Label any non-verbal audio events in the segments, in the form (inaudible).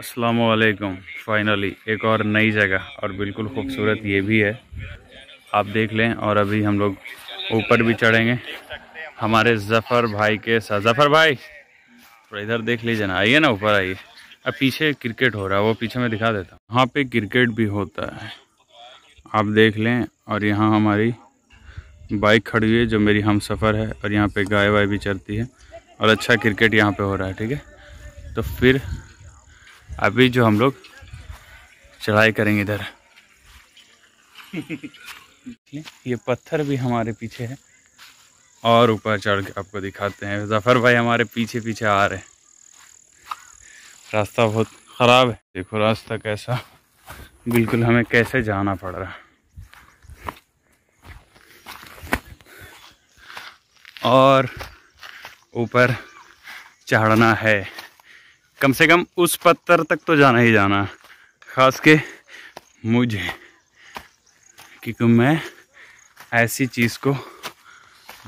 असलकुम फाइनली एक और नई जगह और बिल्कुल खूबसूरत ये भी है आप देख लें और अभी हम लोग ऊपर भी चढ़ेंगे हमारे जफ़र भाई के साथ जफ़र भाई थोड़ा इधर देख लीजिए ना आइए ना ऊपर आइए अब पीछे क्रिकेट हो रहा है वो पीछे मैं दिखा देता हूँ वहाँ पे क्रिकेट भी होता है आप देख लें और यहाँ हमारी बाइक खड़ी हुई है जो मेरी हम सफ़र है और यहाँ पे गाय वाय भी चलती है और अच्छा क्रिकेट यहाँ पे हो रहा है ठीक है तो फिर अभी जो हम लोग चढ़ाई करेंगे इधर (laughs) ये पत्थर भी हमारे पीछे है और ऊपर चढ़ के आपको दिखाते हैं जफ़र भाई हमारे पीछे पीछे आ रहे हैं रास्ता बहुत ख़राब है देखो रास्ता कैसा बिल्कुल हमें कैसे जाना पड़ रहा और ऊपर चढ़ना है कम से कम उस पत्थर तक तो जाना ही जाना खास के मुझे क्योंकि मैं ऐसी चीज़ को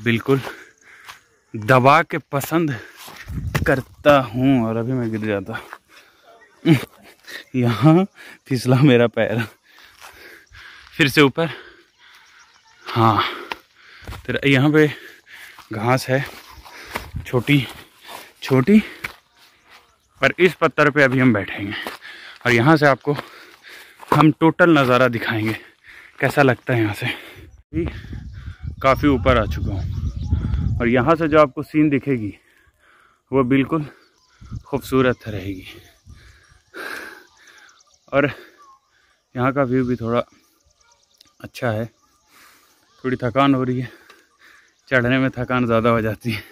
बिल्कुल दबा के पसंद करता हूँ और अभी मैं गिर जाता यहाँ फिसला मेरा पैर फिर से ऊपर हाँ तेरा यहाँ पे घास है छोटी छोटी पर इस पत्थर पे अभी हम बैठेंगे और यहाँ से आपको हम टोटल नज़ारा दिखाएंगे कैसा लगता है यहाँ से काफ़ी ऊपर आ चुका हूँ और यहाँ से जो आपको सीन दिखेगी वो बिल्कुल खूबसूरत रहेगी और यहाँ का व्यू भी थोड़ा अच्छा है थोड़ी थकान हो रही है चढ़ने में थकान ज़्यादा हो जाती है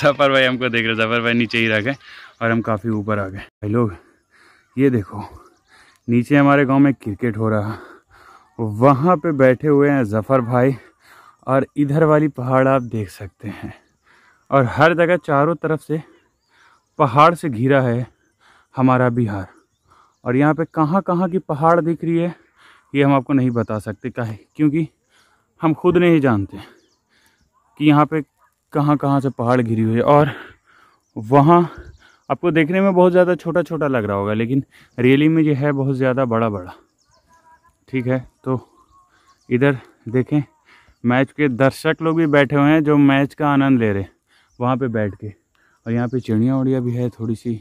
सफ़र भाई हमको देख रहे सफ़र भाई नीचे ही रह गए और हम काफ़ी ऊपर आ गए भाई लोग ये देखो नीचे हमारे गांव में क्रिकेट हो रहा वहाँ पे बैठे हुए हैं जफ़र भाई और इधर वाली पहाड़ आप देख सकते हैं और हर जगह चारों तरफ से पहाड़ से घिरा है हमारा बिहार और यहाँ पे कहाँ कहाँ की पहाड़ दिख रही है ये हम आपको नहीं बता सकते का क्योंकि हम खुद नहीं जानते कि यहाँ पे कहाँ कहाँ से पहाड़ घिरी हुई है और वहाँ आपको देखने में बहुत ज़्यादा छोटा छोटा लग रहा होगा लेकिन रियली में ये है बहुत ज़्यादा बड़ा बड़ा ठीक है तो इधर देखें मैच के दर्शक लोग भी बैठे हुए हैं जो मैच का आनंद ले रहे हैं वहाँ पे बैठ के और यहाँ पे चिड़िया उड़िया भी है थोड़ी सी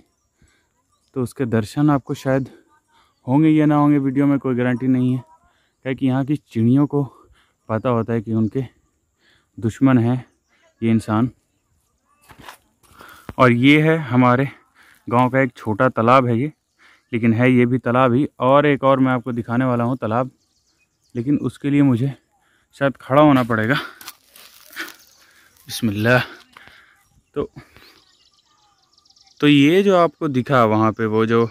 तो उसके दर्शन आपको शायद होंगे या ना होंगे वीडियो में कोई गारंटी नहीं है क्या कि यहाँ की चिड़ियों को पता होता है कि उनके दुश्मन हैं ये इंसान और ये है हमारे गांव का एक छोटा तालाब है ये लेकिन है ये भी तालाब ही और एक और मैं आपको दिखाने वाला हूँ तालाब लेकिन उसके लिए मुझे शायद खड़ा होना पड़ेगा बिस्मिल्लाह तो तो ये जो आपको दिखा वहाँ पे वो जो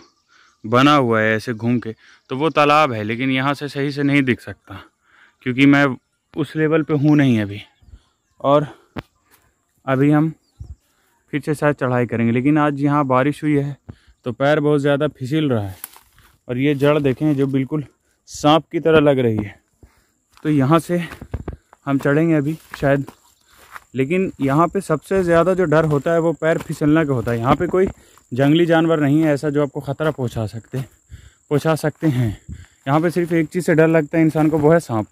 बना हुआ है ऐसे घूम के तो वो तालाब है लेकिन यहाँ से सही से नहीं दिख सकता क्योंकि मैं उस लेवल पे हूँ नहीं अभी और अभी हम फिर से शायद चढ़ाई करेंगे लेकिन आज यहाँ बारिश हुई है तो पैर बहुत ज़्यादा फिसल रहा है और ये जड़ देखें जो बिल्कुल सांप की तरह लग रही है तो यहाँ से हम चढ़ेंगे अभी शायद लेकिन यहाँ पे सबसे ज़्यादा जो डर होता है वो पैर फिसलने का होता है यहाँ पे कोई जंगली जानवर नहीं है ऐसा जो आपको ख़तरा पहुँचा सकते पहुँचा सकते हैं यहाँ पे सिर्फ एक चीज़ से डर लगता है इंसान को वो है सांप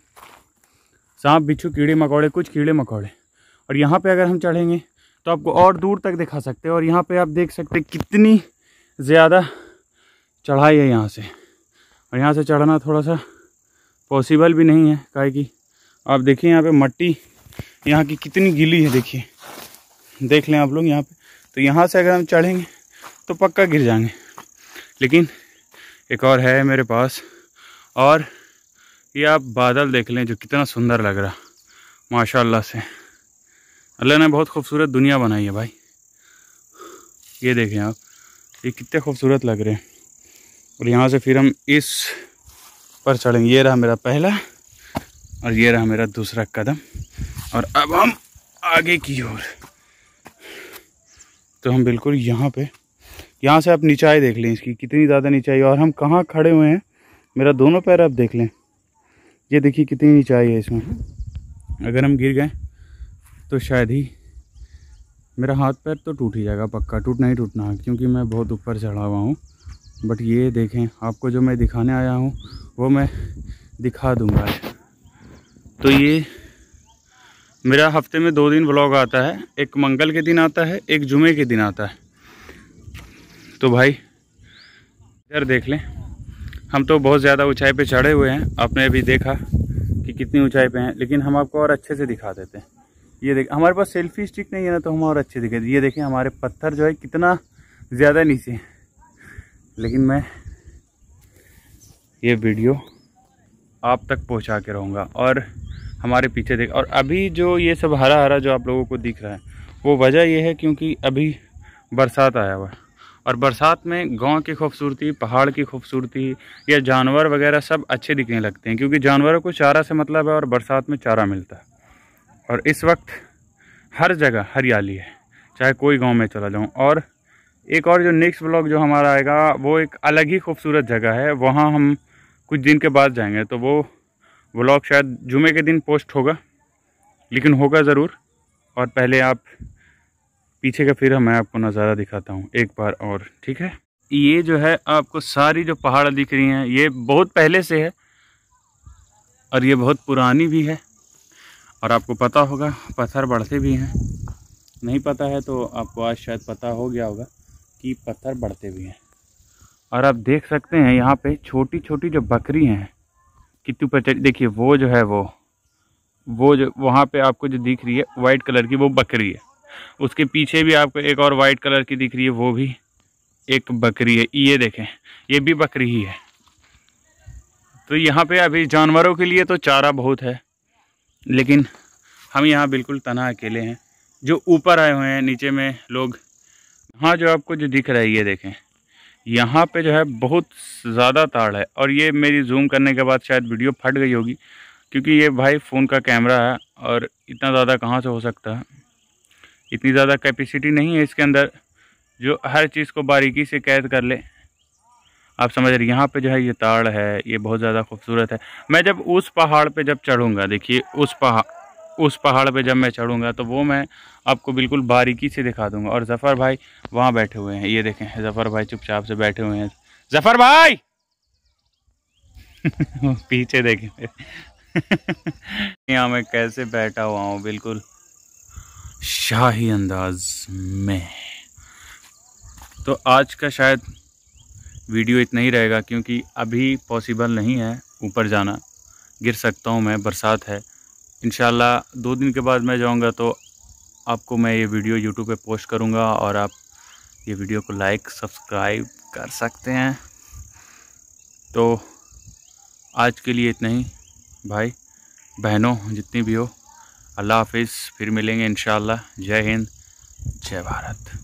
सांप बिच्छू कीड़े मकोड़े कुछ कीड़े मकोड़े और यहाँ पे अगर हम चढ़ेंगे तो आपको और दूर तक दिखा सकते हैं और यहाँ पे आप देख सकते हैं कितनी ज़्यादा चढ़ाई है यहाँ से और यहाँ से चढ़ना थोड़ा सा पॉसिबल भी नहीं है काहे कि आप देखिए यहाँ पे मट्टी यहाँ की कितनी गिली है देखिए देख लें आप लोग यहाँ पे तो यहाँ से अगर हम चढ़ेंगे तो पक्का गिर जाएंगे लेकिन एक और है मेरे पास और ये आप बादल देख लें जो कितना सुंदर लग रहा माशाल्लाह से अल्लाह ने बहुत खूबसूरत दुनिया बनाई है भाई ये देखें आप ये कितने खूबसूरत लग रहे हैं और यहाँ से फिर हम इस पर चढ़ेंगे ये रहा मेरा पहला और ये रहा मेरा दूसरा कदम और अब हम आगे की ओर तो हम बिल्कुल यहाँ पे यहाँ से आप नीचाई देख लें इसकी कितनी ज़्यादा नीचाई और हम कहाँ खड़े हुए हैं मेरा दोनों पैर आप देख लें ये देखिए कितनी नीचाई है इसमें अगर हम गिर गए तो शायद ही मेरा हाथ पैर तो टूट ही जाएगा पक्का टूटना ही टूटना क्योंकि मैं बहुत ऊपर चढ़ा हुआ हूँ बट ये देखें आपको जो मैं दिखाने आया हूँ वो मैं दिखा दूँगा तो ये मेरा हफ्ते में दो दिन ब्लॉग आता है एक मंगल के दिन आता है एक जुमे के दिन आता है तो भाई इधर देख लें हम तो बहुत ज़्यादा ऊंचाई पे चढ़े हुए हैं आपने अभी देखा कि कितनी ऊंचाई पे हैं लेकिन हम आपको और अच्छे से दिखा देते हैं ये देख हमारे पास सेल्फी स्टिक नहीं है ना तो हम और अच्छे दिखे ये देखें हमारे पत्थर जो है कितना ज़्यादा नीचे लेकिन मैं ये वीडियो आप तक पहुंचा के रहूँगा और हमारे पीछे देख और अभी जो ये सब हरा हरा जो आप लोगों को दिख रहा है वो वजह ये है क्योंकि अभी बरसात आया हुआ है और बरसात में गांव की खूबसूरती पहाड़ की खूबसूरती या जानवर वगैरह सब अच्छे दिखने लगते हैं क्योंकि जानवरों को चारा से मतलब है और बरसात में चारा मिलता है और इस वक्त हर जगह हरियाली है चाहे कोई गांव में चला जाऊं और एक और जो नेक्स्ट ब्लॉग जो हमारा आएगा वो एक अलग ही खूबसूरत जगह है वहाँ हम कुछ दिन के बाद जाएंगे तो वो ब्लॉग शायद जुमे के दिन पोस्ट होगा लेकिन होगा ज़रूर और पहले आप पीछे का फिर मैं आपको नज़ारा दिखाता हूँ एक बार और ठीक है ये जो है आपको सारी जो पहाड़ दिख रही हैं ये बहुत पहले से है और ये बहुत पुरानी भी है और आपको पता होगा पत्थर बढ़ते भी हैं नहीं पता है तो आपको आज शायद पता हो गया होगा कि पत्थर बढ़ते भी हैं और आप देख सकते हैं यहाँ पे छोटी छोटी जो बकरी हैं कितु पर देखिए वो जो है वो वो जो वहाँ पे आपको जो दिख रही है वाइट कलर की वो बकरी है उसके पीछे भी आपको एक और वाइट कलर की दिख रही है वो भी एक बकरी है ये देखें ये भी बकरी ही है तो यहाँ पे अभी जानवरों के लिए तो चारा बहुत है लेकिन हम यहाँ बिल्कुल तना अकेले हैं जो ऊपर आए हुए हैं नीचे में लोग हाँ जो आपको जो दिख रहा है ये देखें यहाँ पे जो है बहुत ज़्यादा ताड़ है और ये मेरी जूम करने के बाद शायद वीडियो फट गई होगी क्योंकि ये भाई फ़ोन का कैमरा है और इतना ज़्यादा कहाँ से हो सकता है इतनी ज़्यादा कैपेसिटी नहीं है इसके अंदर जो हर चीज़ को बारीकी से कैद कर ले आप समझ रहे यहाँ पे जो है ये ताड़ है ये बहुत ज़्यादा खूबसूरत है मैं जब उस पहाड़ पे जब चढ़ूँगा देखिए उस पहाड़ उस पहाड़ पे जब मैं चढ़ूँगा तो वो मैं आपको बिल्कुल बारीकी से दिखा दूँगा और ज़फ़र भाई वहाँ बैठे हुए हैं ये देखें ज़फ़र भाई चुपचाप से बैठे हुए हैं ज़फ़र भाई (laughs) पीछे देखें यहाँ मैं कैसे बैठा हुआ हूँ बिल्कुल शाही अंदाज में तो आज का शायद वीडियो इतना ही रहेगा क्योंकि अभी पॉसिबल नहीं है ऊपर जाना गिर सकता हूँ मैं बरसात है इन दो दिन के बाद मैं जाऊँगा तो आपको मैं ये वीडियो यूट्यूब पे पोस्ट करूँगा और आप ये वीडियो को लाइक सब्सक्राइब कर सकते हैं तो आज के लिए इतना ही भाई बहनों जितनी भी हो अल्लाह हाफिज़ फिर मिलेंगे इन जय हिंद जय भारत